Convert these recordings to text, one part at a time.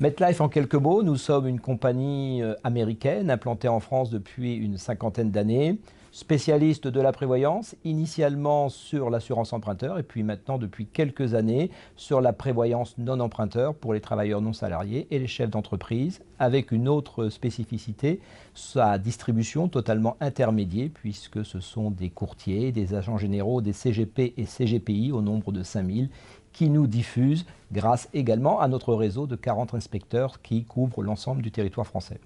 MetLife en quelques mots, nous sommes une compagnie euh, américaine implantée en France depuis une cinquantaine d'années spécialiste de la prévoyance, initialement sur l'assurance emprunteur et puis maintenant depuis quelques années sur la prévoyance non emprunteur pour les travailleurs non salariés et les chefs d'entreprise, avec une autre spécificité, sa distribution totalement intermédiaire puisque ce sont des courtiers, des agents généraux, des CGP et CGPI au nombre de 5000 qui nous diffusent grâce également à notre réseau de 40 inspecteurs qui couvrent l'ensemble du territoire français.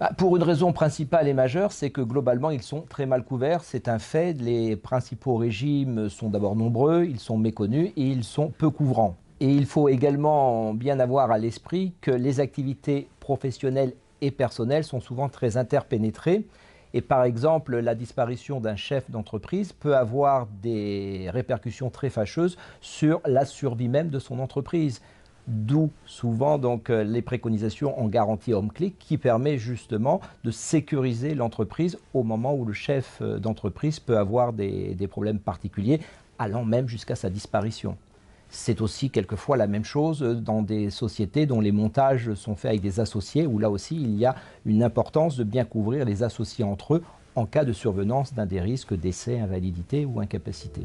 Bah, pour une raison principale et majeure, c'est que globalement, ils sont très mal couverts. C'est un fait. Les principaux régimes sont d'abord nombreux, ils sont méconnus et ils sont peu couvrants. Et il faut également bien avoir à l'esprit que les activités professionnelles et personnelles sont souvent très interpénétrées. Et par exemple, la disparition d'un chef d'entreprise peut avoir des répercussions très fâcheuses sur la survie même de son entreprise d'où souvent donc euh, les préconisations en garantie home-click qui permet justement de sécuriser l'entreprise au moment où le chef euh, d'entreprise peut avoir des, des problèmes particuliers allant même jusqu'à sa disparition. C'est aussi quelquefois la même chose euh, dans des sociétés dont les montages sont faits avec des associés, où là aussi il y a une importance de bien couvrir les associés entre eux en cas de survenance d'un des risques d'essai, invalidité ou incapacité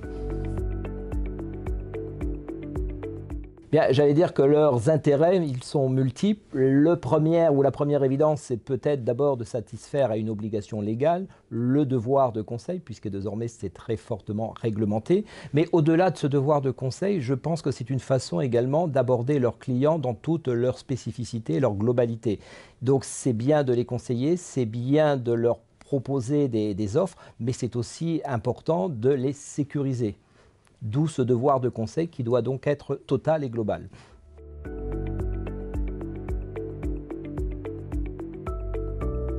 j'allais dire que leurs intérêts, ils sont multiples. Le premier ou la première évidence, c'est peut-être d'abord de satisfaire à une obligation légale le devoir de conseil, puisque désormais c'est très fortement réglementé. Mais au-delà de ce devoir de conseil, je pense que c'est une façon également d'aborder leurs clients dans toute leur spécificité, leur globalité. Donc c'est bien de les conseiller, c'est bien de leur proposer des offres, mais c'est aussi important de les sécuriser d'où ce devoir de conseil qui doit donc être total et global.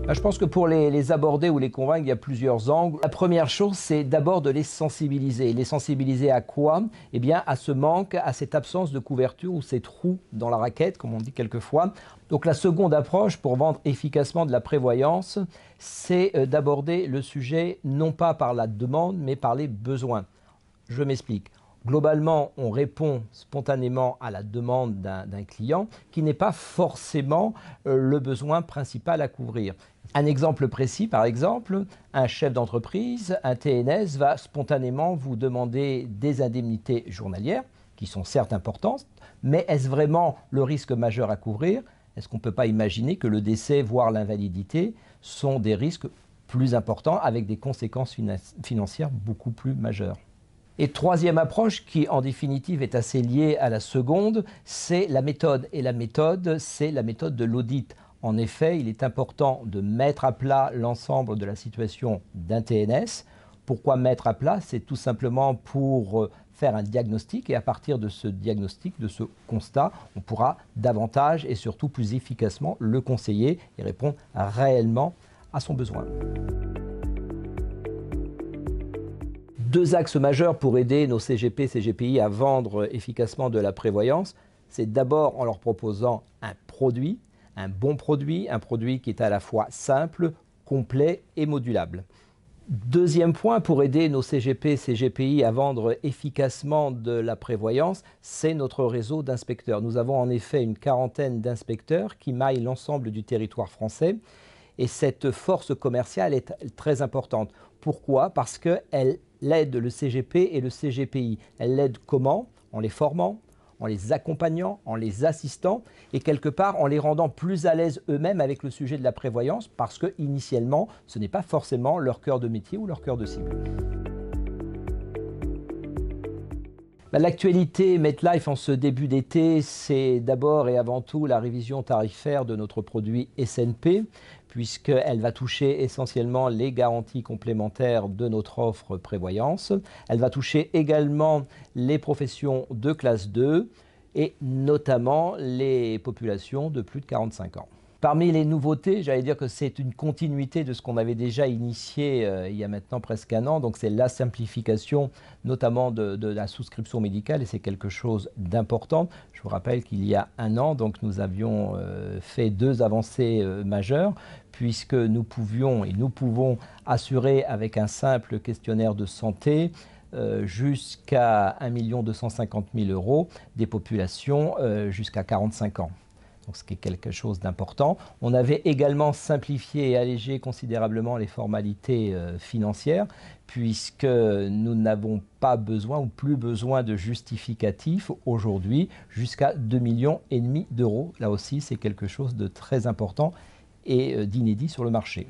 Ah, je pense que pour les, aborder ou les convaincre, il y a plusieurs angles. La première chose, c'est d'abord de les sensibiliser. Les sensibiliser à quoi Eh bien, à ce manque, à cette absence de couverture ou ces trous dans la raquette, comme on dit quelquefois. Donc la seconde approche pour vendre efficacement de la prévoyance, c'est euh, d'aborder le sujet non pas par la demande, mais par les besoins. Je m'explique. Globalement, on répond spontanément à la demande d'un client qui n'est pas forcément euh, le besoin principal à couvrir. Un exemple précis, par exemple, un chef d'entreprise, un TNS, va spontanément vous demander des indemnités journalières, qui sont certes importantes, mais est-ce vraiment le risque majeur à couvrir Est-ce qu'on ne peut pas imaginer que le décès, voire l'invalidité, sont des risques plus importants avec des conséquences financières beaucoup plus majeures et troisième approche, qui en définitive est assez liée à la seconde, c'est la méthode. Et la méthode, c'est la méthode de l'audit. En effet, il est important de mettre à plat l'ensemble de la situation d'un TNS. Pourquoi mettre à plat C'est tout simplement pour euh, faire un diagnostic et à partir de ce diagnostic, de ce constat, on pourra davantage et surtout plus efficacement le conseiller et répondre réellement à son besoin deux axes majeurs pour aider nos CGP, CGPI à vendre efficacement de la prévoyance. C'est d'abord en leur proposant un produit, un bon produit, un produit qui est à la fois simple, complet et modulable. Deuxième point pour aider nos CGP, CGPI à vendre efficacement de la prévoyance, c'est notre réseau d'inspecteurs. Nous avons en effet une quarantaine d'inspecteurs qui maillent l'ensemble du territoire français et cette force commerciale est très importante. Pourquoi Parce qu'elle l'aide le CGP et le CGPI. Elle l'aide comment En les formant, en les accompagnant, en les assistant et quelque part en les rendant plus à l'aise eux-mêmes avec le sujet de la prévoyance parce que initialement ce n'est pas forcément leur cœur de métier ou leur cœur de cible. Bah, l'actualité MetLife en ce début d'été, c'est d'abord et avant tout la révision tarifaire de notre produit SNP, puisqu'elle va toucher essentiellement les garanties complémentaires de notre offre prévoyance. Elle va toucher également les professions de classe 2 et notamment les populations de plus de 45 ans. Parmi les nouveautés, j'allais dire que c'est une continuité de ce qu'on avait déjà initié euh, il y a maintenant presque un an. Donc c'est la simplification notamment de, la souscription médicale et c'est quelque chose d'important. Je vous rappelle qu'il y a un an, donc nous avions euh, fait deux avancées euh, majeures puisque nous pouvions et nous pouvons assurer avec un simple questionnaire de santé jusqu'à 1 250 000 euros des populations jusqu'à 45 ans ce qui est quelque chose d'important. On avait également simplifié et allégé considérablement les formalités euh, financières, puisque nous n'avons pas besoin ou plus besoin de justificatifs aujourd'hui, jusqu'à 2,5 millions et demi d'euros. Là aussi, c'est quelque chose de très important et euh, d'inédit sur le marché.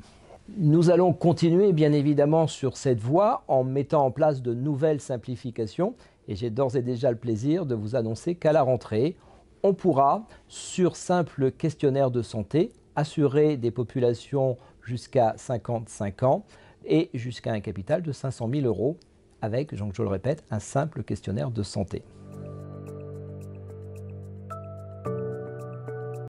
Nous allons continuer bien évidemment sur cette voie en mettant en place de nouvelles simplifications et j'ai d'ores et déjà le plaisir de vous annoncer qu'à la rentrée, on pourra, sur simple questionnaire de santé, assurer des populations jusqu'à 55 ans et jusqu'à un capital de 500 000 euros avec, je le répète, un simple questionnaire de santé.